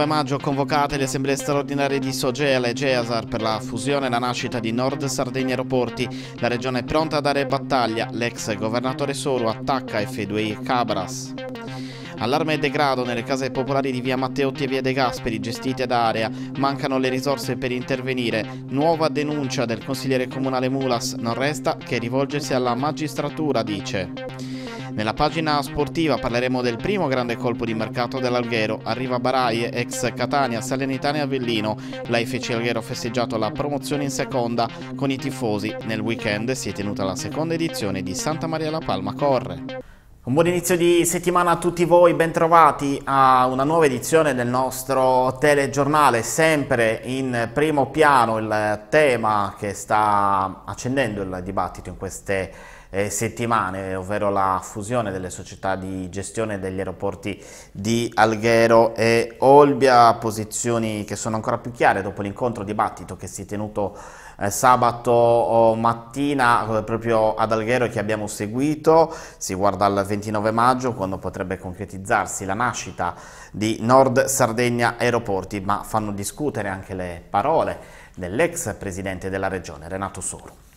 9 maggio convocate le assemblee straordinarie di Sogea e Gesar per la fusione e la nascita di Nord Sardegna Aeroporti. La regione è pronta a dare battaglia. L'ex governatore Soru attacca F2I Cabras. Allarme e degrado nelle case popolari di via Matteotti e via De Gasperi, gestite da Area. Mancano le risorse per intervenire. Nuova denuncia del consigliere comunale Mulas. Non resta che rivolgersi alla magistratura, dice. Nella pagina sportiva parleremo del primo grande colpo di mercato dell'Alghero. Arriva Baraie, ex Catania, Salernitana e Avellino. La FC Alghero ha festeggiato la promozione in seconda con i tifosi. Nel weekend si è tenuta la seconda edizione di Santa Maria la Palma Corre. Un buon inizio di settimana a tutti voi, bentrovati a una nuova edizione del nostro telegiornale, sempre in primo piano il tema che sta accendendo il dibattito in queste eh, settimane, ovvero la fusione delle società di gestione degli aeroporti di Alghero e Olbia, posizioni che sono ancora più chiare dopo l'incontro dibattito che si è tenuto eh, sabato eh, mattina eh, proprio ad Alghero che abbiamo seguito, si guarda al 29 maggio quando potrebbe concretizzarsi la nascita di Nord Sardegna Aeroporti, ma fanno discutere anche le parole dell'ex presidente della regione Renato Soro.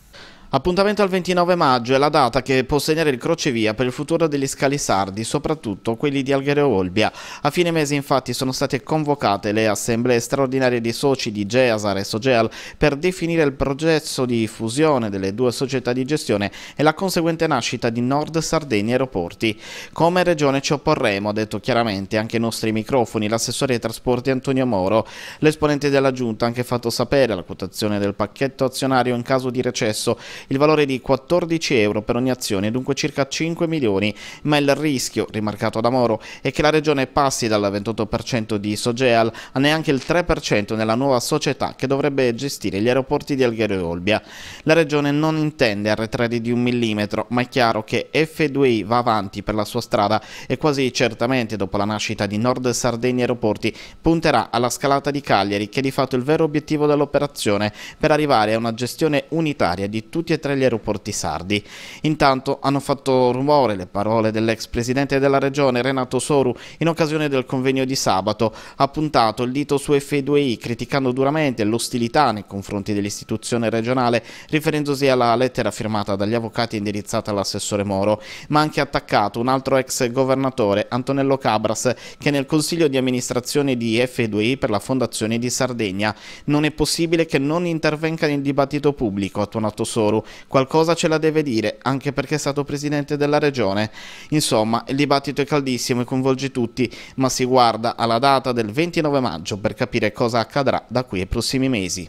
Appuntamento al 29 maggio è la data che può segnare il crocevia per il futuro degli scali sardi, soprattutto quelli di Alghero Olbia. A fine mese infatti sono state convocate le assemblee straordinarie dei soci di Geasar e Sogeal per definire il progetto di fusione delle due società di gestione e la conseguente nascita di Nord Sardegna Aeroporti. Come regione ci opporremo, ha detto chiaramente anche i nostri microfoni l'assessore ai trasporti Antonio Moro. L'esponente della giunta ha anche fatto sapere la quotazione del pacchetto azionario in caso di recesso il valore di 14 euro per ogni azione è dunque circa 5 milioni, ma il rischio, rimarcato da Moro, è che la regione passi dal 28% di Sogeal a neanche il 3% nella nuova società che dovrebbe gestire gli aeroporti di Alghero e Olbia. La regione non intende arretrare di un millimetro, ma è chiaro che F2I va avanti per la sua strada e quasi certamente dopo la nascita di Nord Sardegna Aeroporti punterà alla scalata di Cagliari che è di fatto il vero obiettivo dell'operazione per arrivare a una gestione unitaria di tutti tutti e tre gli aeroporti sardi. Intanto hanno fatto rumore le parole dell'ex presidente della regione Renato Soru in occasione del convegno di sabato. Ha puntato il dito su F2I criticando duramente l'ostilità nei confronti dell'istituzione regionale riferendosi alla lettera firmata dagli avvocati indirizzata all'assessore Moro, ma ha anche attaccato un altro ex governatore, Antonello Cabras, che nel consiglio di amministrazione di F2I per la fondazione di Sardegna. Non è possibile che non intervenga nel dibattito pubblico, ha tonato Soru Mauro, qualcosa ce la deve dire, anche perché è stato presidente della regione. Insomma, il dibattito è caldissimo e coinvolge tutti, ma si guarda alla data del 29 maggio per capire cosa accadrà da qui ai prossimi mesi.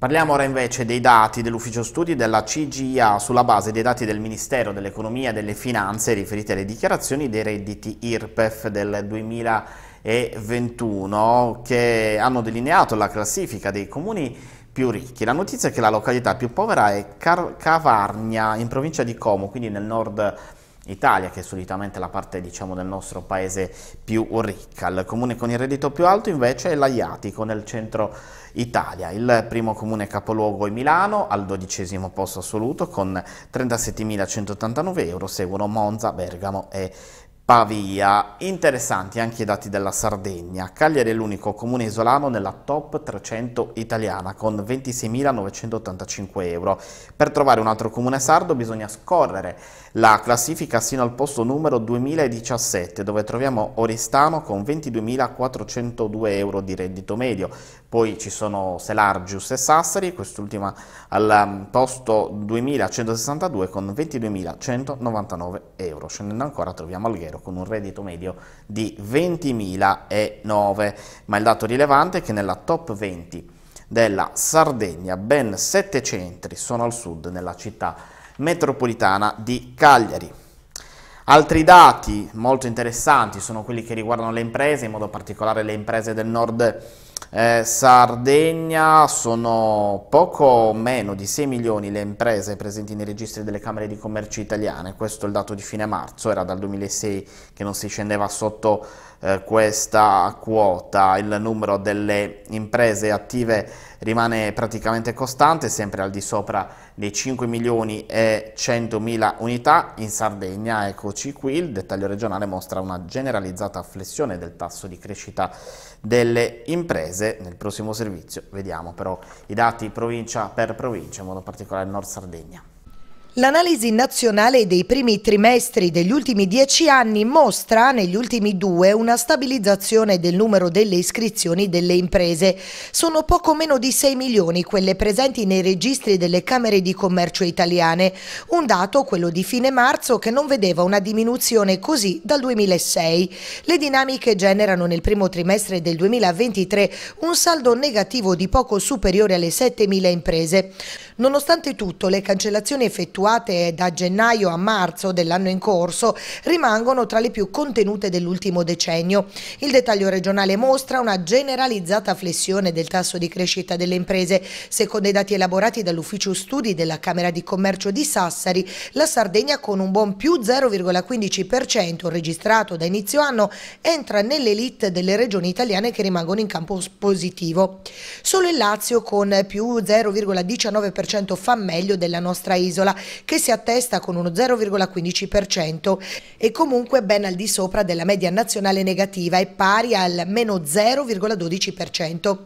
Parliamo ora invece dei dati dell'ufficio studi della CGIA sulla base dei dati del Ministero dell'Economia e delle Finanze riferiti alle dichiarazioni dei redditi IRPEF del 2021 che hanno delineato la classifica dei comuni più ricchi. La notizia è che la località più povera è Car- Cavarnia, in provincia di Como, quindi nel nord Italia, che è solitamente la parte diciamo, del nostro paese più ricca. Il comune con il reddito più alto invece è l'Aiatico, nel centro Italia. Il primo comune capoluogo è Milano, al dodicesimo posto assoluto con 37.189 euro, seguono Monza, Bergamo e Pavia. Interessanti anche i dati della Sardegna. Cagliari è l'unico comune isolano nella top 300 italiana con 26.985 euro. Per trovare un altro comune sardo bisogna scorrere la classifica sino al posto numero 2017 dove troviamo Oristano con 22.402 euro di reddito medio, poi ci sono Selargius e Sassari, quest'ultima al um, posto 2162 con 22.199 euro. Scendendo ancora troviamo Alghero con un reddito medio di 20.009, ma il dato rilevante è che nella top 20 della Sardegna ben 7 centri sono al sud nella città metropolitana di Cagliari. Altri dati molto interessanti sono quelli che riguardano le imprese, in modo particolare le imprese del nord eh, Sardegna sono poco meno di 6 milioni le imprese presenti nei registri delle Camere di Commercio italiane, questo è il dato di fine marzo, era dal 2006 che non si scendeva sotto eh, questa quota, il numero delle imprese attive rimane praticamente costante, sempre al di sopra dei 5 milioni e 100 mila unità. In Sardegna, eccoci qui, il dettaglio regionale mostra una generalizzata flessione del tasso di crescita delle imprese. Nel prossimo servizio vediamo però i dati provincia per provincia, in modo particolare Nord Sardegna. L'analisi nazionale dei primi trimestri degli ultimi dieci anni mostra negli ultimi due una stabilizzazione del numero delle iscrizioni delle imprese. Sono poco meno di 6 milioni quelle presenti nei registri delle Camere di Commercio italiane, un dato, quello di fine marzo, che non vedeva una diminuzione così dal 2006. Le dinamiche generano nel primo trimestre del 2023 un saldo negativo di poco superiore alle 7 mila imprese. Nonostante tutto, le cancellazioni effettuate attuate da gennaio a marzo dell'anno in corso rimangono tra le più contenute dell'ultimo decennio. Il dettaglio regionale mostra una generalizzata flessione del tasso di crescita delle imprese. Secondo i dati elaborati dall'Ufficio Studi della Camera di Commercio di Sassari, la Sardegna con un buon più 0,15% registrato da inizio anno entra nell'elite delle regioni italiane che rimangono in campo positivo. Solo il Lazio con più 0,19% fa meglio della nostra isola che si attesta con uno 0,15% e comunque ben al di sopra della media nazionale negativa e pari al meno 0,12%.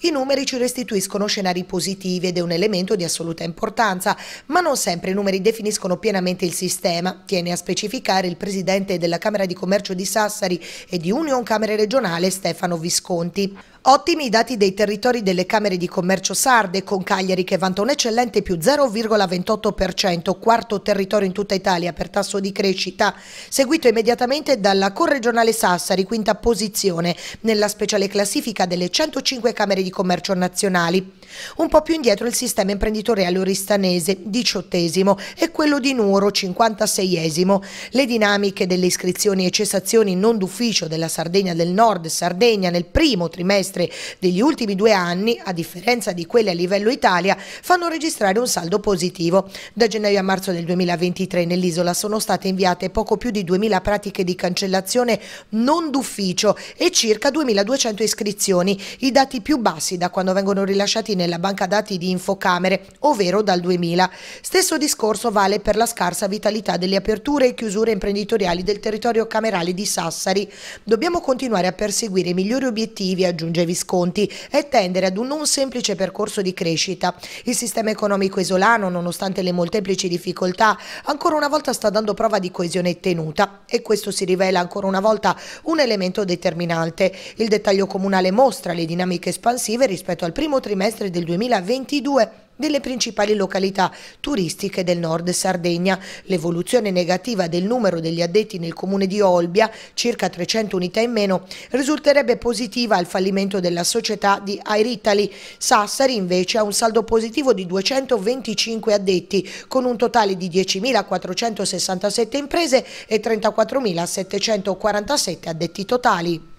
I numeri ci restituiscono scenari positivi ed è un elemento di assoluta importanza, ma non sempre i numeri definiscono pienamente il sistema, tiene a specificare il presidente della Camera di Commercio di Sassari e di Union Camere Regionale Stefano Visconti. Ottimi i dati dei territori delle Camere di Commercio sarde, con Cagliari che vanta un eccellente più 0,28%, quarto territorio in tutta Italia per tasso di crescita, seguito immediatamente dalla Corregionale Sassari, quinta posizione, nella speciale classifica delle 105 Camere di Commercio nazionali. Un po' più indietro il sistema imprenditoriale oristanese, diciottesimo, e quello di Nuoro, 56esimo. Le dinamiche delle iscrizioni e cessazioni non d'ufficio della Sardegna del Nord Sardegna nel primo trimestre degli ultimi due anni, a differenza di quelle a livello Italia, fanno registrare un saldo positivo. Da gennaio a marzo del 2023 nell'isola sono state inviate poco più di 2.000 pratiche di cancellazione non d'ufficio e circa 2.200 iscrizioni, i dati più bassi da quando vengono rilasciati nel nella banca dati di Infocamere, ovvero dal 2000. Stesso discorso vale per la scarsa vitalità delle aperture e chiusure imprenditoriali del territorio camerale di Sassari. Dobbiamo continuare a perseguire i migliori obiettivi, aggiunge Visconti, e tendere ad un non semplice percorso di crescita. Il sistema economico isolano, nonostante le molteplici difficoltà, ancora una volta sta dando prova di coesione tenuta e questo si rivela ancora una volta un elemento determinante. Il dettaglio comunale mostra le dinamiche espansive rispetto al primo trimestre del 2022 delle principali località turistiche del nord Sardegna. L'evoluzione negativa del numero degli addetti nel comune di Olbia, circa 300 unità in meno, risulterebbe positiva al fallimento della società di Air Italy. Sassari invece ha un saldo positivo di 225 addetti, con un totale di 10.467 imprese e 34.747 addetti totali.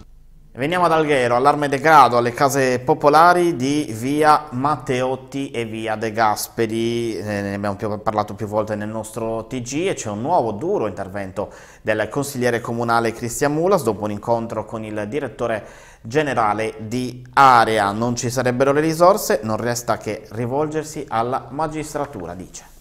Veniamo ad Alghero, all'arme degrado alle case popolari di via Matteotti e via De Gasperi, eh, ne abbiamo più, parlato più volte nel nostro TG e c'è un nuovo duro intervento del consigliere comunale Cristian Mulas dopo un incontro con il direttore generale di area. Non ci sarebbero le risorse, non resta che rivolgersi alla magistratura, dice.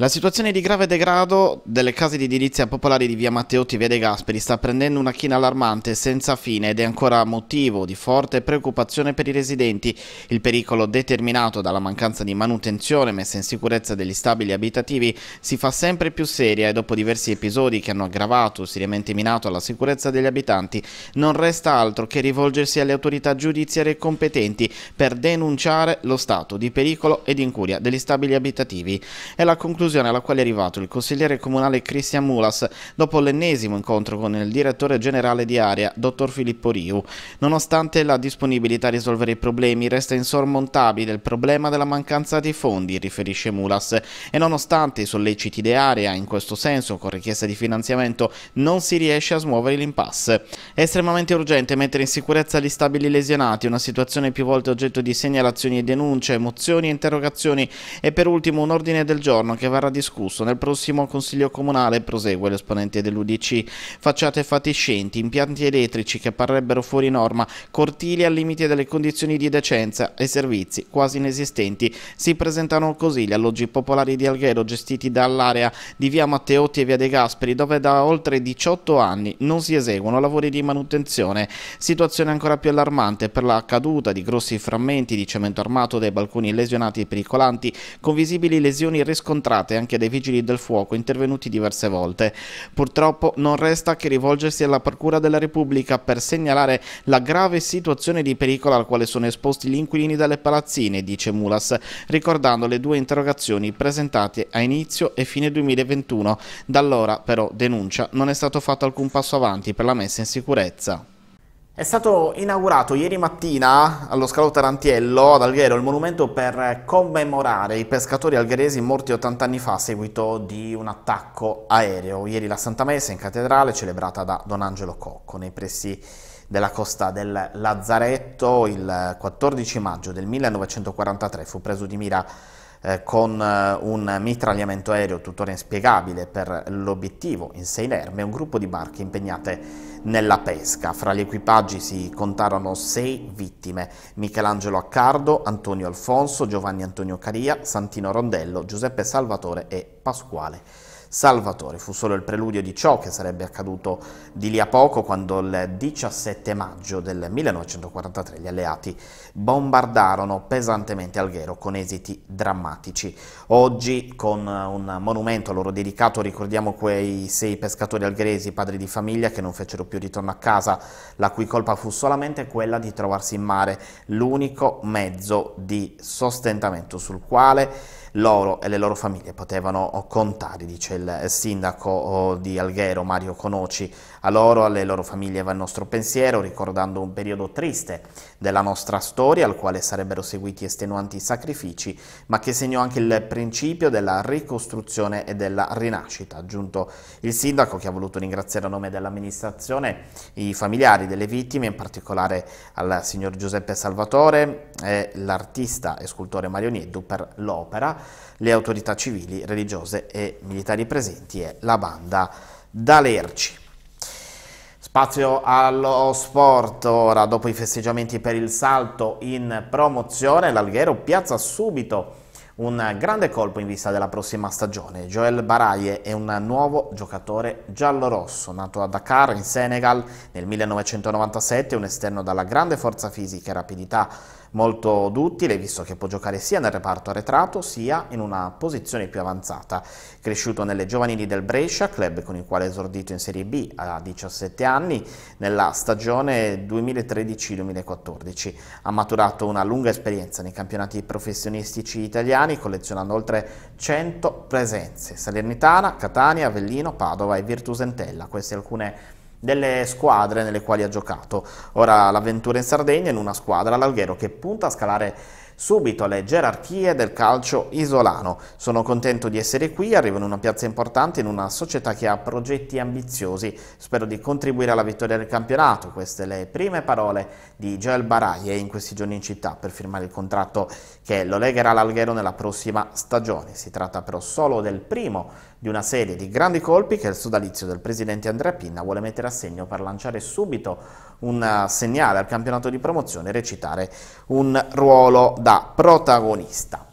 La situazione di grave degrado delle case di edilizia popolare di via Matteotti e via De Gasperi sta prendendo una china allarmante senza fine ed è ancora motivo di forte preoccupazione per i residenti. Il pericolo determinato dalla mancanza di manutenzione messa in sicurezza degli stabili abitativi si fa sempre più seria e dopo diversi episodi che hanno aggravato o seriamente minato la sicurezza degli abitanti non resta altro che rivolgersi alle autorità giudiziarie competenti per denunciare lo stato di pericolo ed incuria degli stabili abitativi. È la conclusione conclusione alla quale è arrivato il consigliere comunale Cristian Mulas dopo l'ennesimo incontro con il direttore generale di area, dottor Filippo Riu. Nonostante la disponibilità a risolvere i problemi, resta insormontabile il problema della mancanza di fondi, riferisce Mulas, e nonostante i solleciti di area in questo senso con richiesta di finanziamento non si riesce a smuovere l'impasse. È estremamente urgente mettere in sicurezza gli stabili lesionati, una situazione più volte oggetto di segnalazioni e denunce, mozioni e interrogazioni e per ultimo un ordine del giorno che va verrà discusso nel prossimo Consiglio Comunale, prosegue l'esponente dell'Udc. Facciate fatiscenti, impianti elettrici che parrebbero fuori norma, cortili al limite delle condizioni di decenza e servizi quasi inesistenti. Si presentano così gli alloggi popolari di Alghero gestiti dall'area di via Matteotti e via De Gasperi, dove da oltre 18 anni non si eseguono lavori di manutenzione. Situazione ancora più allarmante per la caduta di grossi frammenti di cemento armato dai balconi lesionati e pericolanti, con visibili lesioni riscontrate separate anche dai vigili del fuoco intervenuti diverse volte. Purtroppo non resta che rivolgersi alla Procura della Repubblica per segnalare la grave situazione di pericolo al quale sono esposti gli inquilini delle palazzine, dice Mulas, ricordando le due interrogazioni presentate a inizio e fine 2021. Da allora, però, denuncia, non è stato fatto alcun passo avanti per la messa in sicurezza. È stato inaugurato ieri mattina allo scalo Tarantiello ad Alghero il monumento per commemorare i pescatori algheresi morti 80 anni fa a seguito di un attacco aereo. Ieri la Santa Messa in cattedrale celebrata da Don Angelo Cocco nei pressi della costa del Lazzaretto il 14 maggio del 1943 fu preso di mira eh, con eh, un mitragliamento aereo tuttora inspiegabile per l'obiettivo in Seinerme, un gruppo di barche impegnate nella pesca. Fra gli equipaggi si contarono sei vittime: Michelangelo Accardo, Antonio Alfonso, Giovanni Antonio Caria, Santino Rondello, Giuseppe Salvatore e Pasquale Salvatore. Fu solo il preludio di ciò che sarebbe accaduto di lì a poco quando il 17 maggio del 1943 gli alleati bombardarono pesantemente Alghero con esiti drammatici. Oggi con un monumento loro dedicato ricordiamo quei sei pescatori algheresi padri di famiglia che non fecero più ritorno a casa, la cui colpa fu solamente quella di trovarsi in mare, l'unico mezzo di sostentamento sul quale loro e le loro famiglie potevano contare, dice il sindaco oh, di Alghero Mario Conoci. A loro, alle loro famiglie va il nostro pensiero, ricordando un periodo triste della nostra storia al quale sarebbero seguiti estenuanti sacrifici, ma che segnò anche il principio della ricostruzione e della rinascita. Ha aggiunto il sindaco che ha voluto ringraziare a nome dell'amministrazione i familiari delle vittime, in particolare al signor Giuseppe Salvatore, l'artista e scultore Mario Nieddu per l'opera le autorità civili, religiose e militari presenti e la banda D'Alerci. Spazio allo sport ora, dopo i festeggiamenti per il salto in promozione, l'Alghero piazza subito un grande colpo in vista della prossima stagione. Joel Baraye è un nuovo giocatore giallo-rosso, nato a Dakar in Senegal nel 1997, un esterno dalla grande forza fisica e rapidità molto duttile visto che può giocare sia nel reparto arretrato sia in una posizione più avanzata. Cresciuto nelle giovanili del Brescia, club con il quale è esordito in Serie B a 17 anni, nella stagione 2013-2014. Ha maturato una lunga esperienza nei campionati professionistici italiani, collezionando oltre 100 presenze. Salernitana, Catania, Avellino, Padova e Virtusentella. Queste alcune delle squadre nelle quali ha giocato. Ora l'avventura in Sardegna in una squadra all'Alghero che punta a scalare subito le gerarchie del calcio isolano. Sono contento di essere qui, arrivo in una piazza importante, in una società che ha progetti ambiziosi. Spero di contribuire alla vittoria del campionato. Queste le prime parole di Joel Baraie in questi giorni in città per firmare il contratto che lo legherà all'Alghero nella prossima stagione. Si tratta però solo del primo di una serie di grandi colpi che il sodalizio del presidente Andrea Pinna vuole mettere a segno per lanciare subito un eh, segnale al campionato di promozione e recitare un ruolo da protagonista.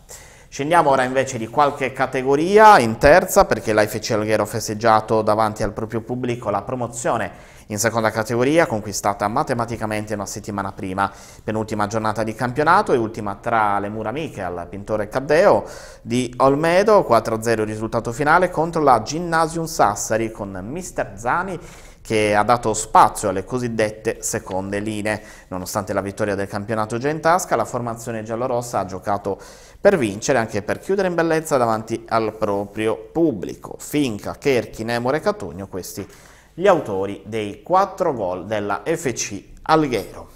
Scendiamo ora invece di qualche categoria in terza perché l'AFC Alghero ha festeggiato davanti al proprio pubblico la promozione in seconda categoria conquistata matematicamente una settimana prima, penultima giornata di campionato e ultima tra le mura amiche al pintore Caddeo di Olmedo, 4-0 risultato finale contro la Gymnasium Sassari con Mr. Zani che ha dato spazio alle cosiddette seconde linee. Nonostante la vittoria del campionato già in tasca, la formazione giallorossa ha giocato per vincere anche per chiudere in bellezza davanti al proprio pubblico. Finca, Cherchi, Nemore e Catugno, questi gli autori dei quattro gol della FC Alghero.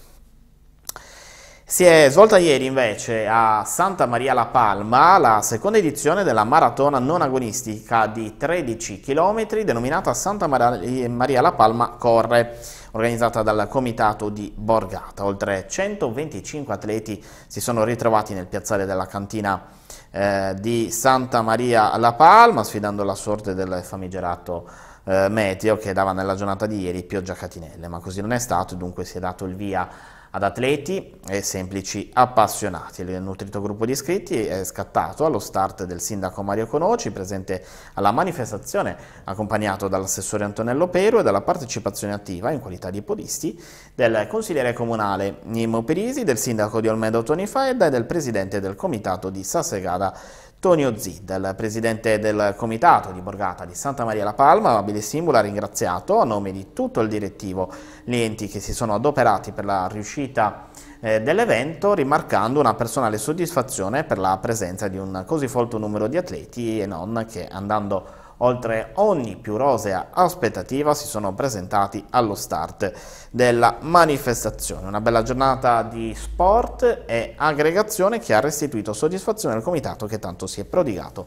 Si è svolta ieri invece a Santa Maria La Palma la seconda edizione della maratona non agonistica di 13 km denominata Santa Maria La Palma Corre, organizzata dal comitato di Borgata. Oltre 125 atleti si sono ritrovati nel piazzale della cantina eh, di Santa Maria La Palma sfidando la sorte del famigerato eh, meteo che dava nella giornata di ieri pioggia catinelle, ma così non è stato e dunque si è dato il via ad atleti e semplici appassionati. Il nutrito gruppo di iscritti è scattato allo start del sindaco Mario Conoci, presente alla manifestazione, accompagnato dall'assessore Antonello Peru e dalla partecipazione attiva, in qualità di podisti, del consigliere comunale Nimmo Perisi, del sindaco di Olmedo Tony Faedda e del presidente del comitato di Sassegada Tonio Zindel, presidente del comitato di Borgata di Santa Maria La Palma, Abile Simbolo, ha ringraziato a nome di tutto il direttivo gli enti che si sono adoperati per la riuscita eh, dell'evento, rimarcando una personale soddisfazione per la presenza di un così folto numero di atleti e non che andando a oltre ogni più rosea aspettativa si sono presentati allo start della manifestazione. Una bella giornata di sport e aggregazione che ha restituito soddisfazione al comitato che tanto si è prodigato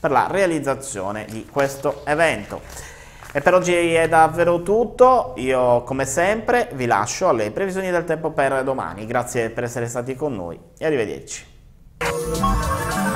per la realizzazione di questo evento. E per oggi è davvero tutto, io come sempre vi lascio alle previsioni del tempo per domani, grazie per essere stati con noi e arrivederci.